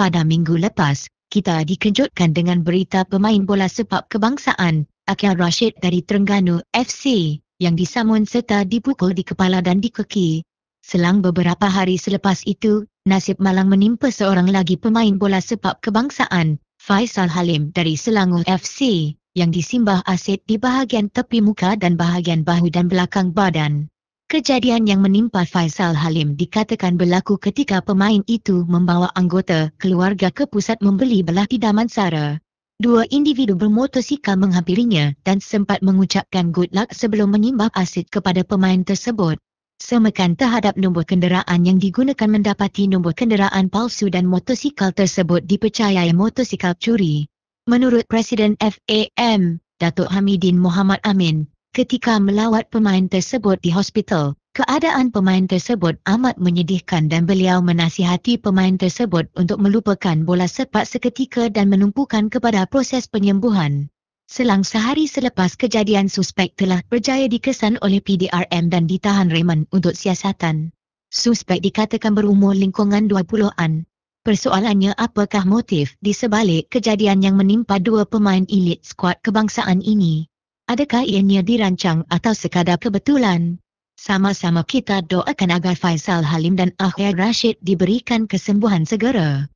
pada minggu lepas, kita dikejutkan dengan berita pemain bola sepak kebangsaan, Akhil Rashid dari Terengganu FC, yang disamun serta dipukul di kepala dan di kaki. Selang beberapa hari selepas itu, nasib malang menimpa seorang lagi pemain bola sepak kebangsaan, Faisal Halim dari Selangor FC, yang disimbah asid di bahagian tepi muka dan bahagian bahu dan belakang badan. Kejadian yang menimpa Faisal Halim dikatakan berlaku ketika pemain itu membawa anggota keluarga ke pusat membeli belah di Damansara. Dua individu bermotosikal menghampirinya dan sempat mengucapkan good luck sebelum menyimbah asid kepada pemain tersebut. Semakan terhadap nombor kenderaan yang digunakan mendapati nombor kenderaan palsu dan motosikal tersebut dipercayai motosikal curi. Menurut Presiden FAM, Datuk Hamidin Muhammad Amin, ketika melawat pemain tersebut di hospital, keadaan pemain tersebut amat menyedihkan dan beliau menasihati pemain tersebut untuk melupakan bola sepak seketika dan menumpukan kepada proses penyembuhan. Selang sehari selepas kejadian suspek telah berjaya dikesan oleh PDRM dan ditahan reman untuk siasatan. Suspek dikatakan berumur lingkungan 20-an. Persoalannya apakah motif di sebalik kejadian yang menimpa dua pemain elit skuad kebangsaan ini? Adakah ianya dirancang atau sekadar kebetulan? Sama-sama kita doakan agar Faisal Halim dan Ahyar Rashid diberikan kesembuhan segera.